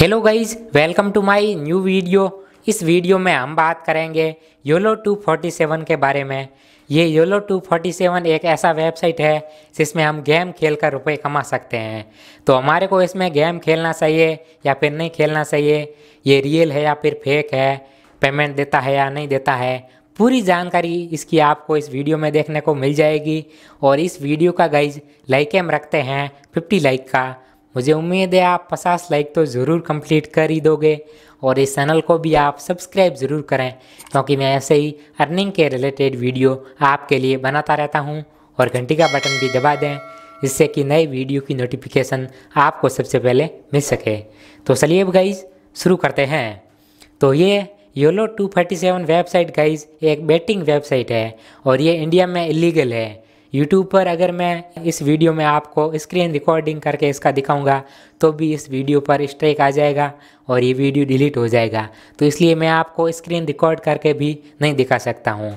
hello guys welcome to my new video इस वीडियो में हम बात करेंगे योलो 247 के बारे में ये योलो 247 एक ऐसा वेबसाइट है जिसमें हम गेम खेल कर रुपये कमा सकते हैं तो हमारे को इसमें गेम खेलना चाहिए या फिर नहीं खेलना चाहिए ये रियल है या फिर फेक है पेमेंट देता है या नहीं देता है पूरी जानकारी इसकी आपको इस वीडियो में देखने को मिल जाएगी और इस वीडियो का गाइज लाइक हम रखते हैं फिफ्टी लाइक का मुझे उम्मीद है आप पचास लाइक तो ज़रूर कंप्लीट कर ही दोगे और इस चैनल को भी आप सब्सक्राइब ज़रूर करें क्योंकि मैं ऐसे ही अर्निंग के रिलेटेड वीडियो आपके लिए बनाता रहता हूँ और घंटी का बटन भी दबा दें जिससे कि नए वीडियो की नोटिफिकेशन आपको सबसे पहले मिल सके तो चलिए अब गाइज शुरू करते हैं तो ये योलो 237 वेबसाइट गाइज एक बेटिंग वेबसाइट है और ये इंडिया में इलीगल है यूट्यूब पर अगर मैं इस वीडियो में आपको स्क्रीन रिकॉर्डिंग करके इसका दिखाऊंगा तो भी इस वीडियो पर स्ट्राइक आ जाएगा और ये वीडियो डिलीट हो जाएगा तो इसलिए मैं आपको स्क्रीन रिकॉर्ड करके भी नहीं दिखा सकता हूँ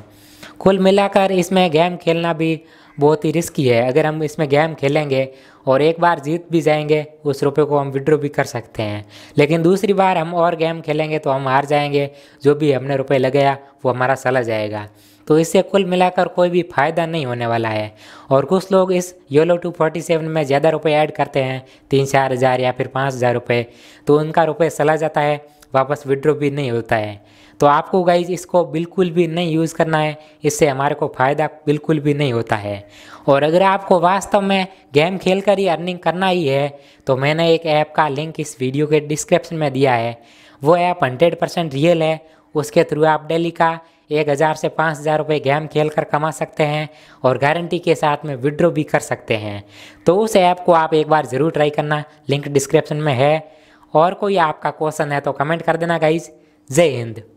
कुल मिलाकर इसमें गेम खेलना भी बहुत ही रिस्की है अगर हम इसमें गेम खेलेंगे और एक बार जीत भी जाएंगे उस रुपये को हम विड्रो भी कर सकते हैं लेकिन दूसरी बार हम और गेम खेलेंगे तो हम हार जाएंगे जो भी हमने रुपये लगाया वो हमारा सला जाएगा तो इससे कुल मिलाकर कोई भी फ़ायदा नहीं होने वाला है और कुछ लोग इस योलो टू फोर्टी सेवन में ज़्यादा रुपये ऐड करते हैं तीन चार हज़ार या फिर पाँच हज़ार रुपये तो उनका रुपये सला जाता है वापस विड्रो भी नहीं होता है तो आपको गाइज इसको बिल्कुल भी नहीं यूज़ करना है इससे हमारे को फ़ायदा बिल्कुल भी नहीं होता है और अगर आपको वास्तव में गेम खेल कर ही अर्निंग करना ही है तो मैंने एक ऐप का लिंक इस वीडियो के डिस्क्रिप्शन में दिया है वो ऐप हंड्रेड परसेंट रियल है उसके थ्रू आप डेली का एक हज़ार से पाँच हज़ार रुपये गेम खेल कर कमा सकते हैं और गारंटी के साथ में विड्रो भी कर सकते हैं तो उस ऐप को आप एक बार ज़रूर ट्राई करना लिंक डिस्क्रिप्शन में है और कोई आपका क्वेश्चन है तो कमेंट कर देना गाइज जय हिंद